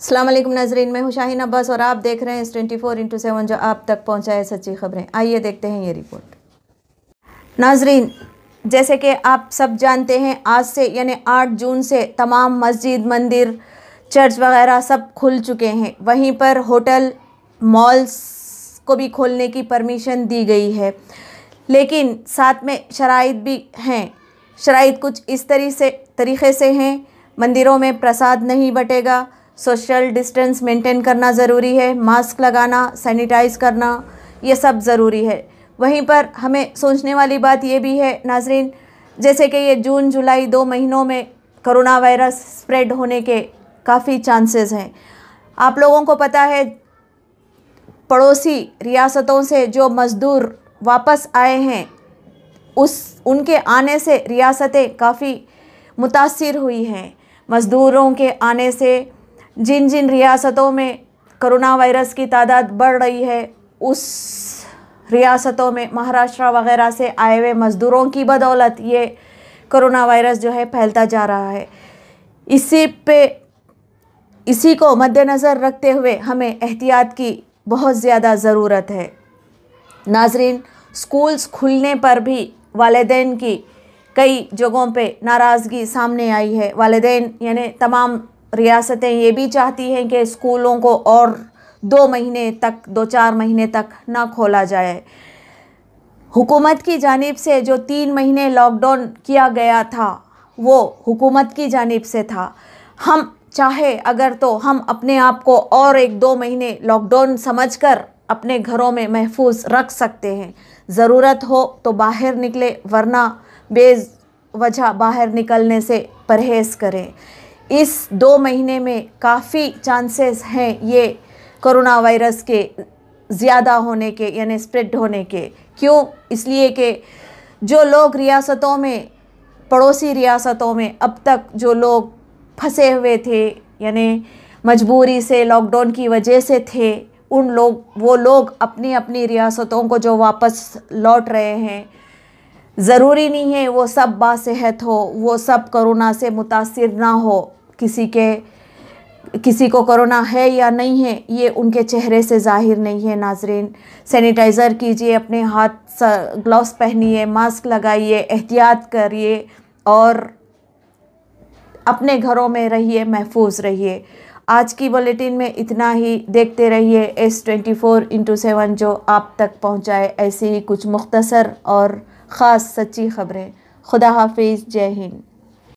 अल्लाम नाजरीन मैं हुशाहिन अब्बास और आप देख रहे हैं इस ट्वेंटी फोर इंटू सेवन जो आप तक पहुँचाए सच्ची खबरें आइए देखते हैं ये रिपोर्ट नाजरीन जैसे कि आप सब जानते हैं आज से यानी आठ जून से तमाम मस्जिद मंदिर चर्च वगैरह सब खुल चुके हैं वहीं पर होटल मॉल्स को भी खोलने की परमिशन दी गई है लेकिन साथ में शराइ भी हैं शराइ कुछ इस तरी से तरीके से हैं मंदिरों में प्रसाद नहीं बटेगा सोशल डिस्टेंस मेंटेन करना ज़रूरी है मास्क लगाना सैनिटाइज करना ये सब ज़रूरी है वहीं पर हमें सोचने वाली बात ये भी है नाजरीन जैसे कि ये जून जुलाई दो महीनों में करोना वायरस स्प्रेड होने के काफ़ी चांसेस हैं आप लोगों को पता है पड़ोसी रियासतों से जो मज़दूर वापस आए हैं उस उनके आने से रियासतें काफ़ी मुतासर हुई हैं मज़दूरों के आने से जिन जिन रियासतों में कोरोना वायरस की तादाद बढ़ रही है उस रियासतों में महाराष्ट्र वगैरह से आए हुए मज़दूरों की बदौलत ये कोरोना वायरस जो है फैलता जा रहा है इसी पे इसी को मद्देनज़र रखते हुए हमें एहतियात की बहुत ज़्यादा ज़रूरत है नाजरीन स्कूल्स खुलने पर भी वालदेन की कई जगहों पे नाराज़गी सामने आई है वालदेन यानी तमाम रियासतें ये भी चाहती हैं कि स्कूलों को और दो महीने तक दो चार महीने तक ना खोला जाए हुकूमत की जानिब से जो तीन महीने लॉकडाउन किया गया था वो हुकूमत की जानिब से था हम चाहे अगर तो हम अपने आप को और एक दो महीने लॉकडाउन समझकर अपने घरों में महफूज रख सकते हैं ज़रूरत हो तो बाहर निकले वरना बेज वजह बाहर निकलने से परहेज़ करें इस दो महीने में काफ़ी चांसेस हैं ये कोरोना वायरस के ज़्यादा होने के यानी स्प्रेड होने के क्यों इसलिए कि जो लोग रियासतों में पड़ोसी रियासतों में अब तक जो लोग फंसे हुए थे यानी मजबूरी से लॉकडाउन की वजह से थे उन लोग वो लोग अपनी अपनी रियासतों को जो वापस लौट रहे हैं ज़रूरी नहीं है वो सब बासेहत हो वो सब कोरोना से मुतासर ना हो किसी के किसी को कोरोना है या नहीं है ये उनके चेहरे से ज़ाहिर नहीं है नाजरीन सैनिटाइज़र कीजिए अपने हाथ ग्लव्स पहनिए मास्क लगाइए एहतियात करिए और अपने घरों में रहिए महफूज रहिए आज की बुलेटिन में इतना ही देखते रहिए S twenty four into seven जो आप तक पहुँचाए ऐसे ही कुछ मुख्तसर और ख़ास सच्ची खबरें खुदा हाफिज़ जय हिंद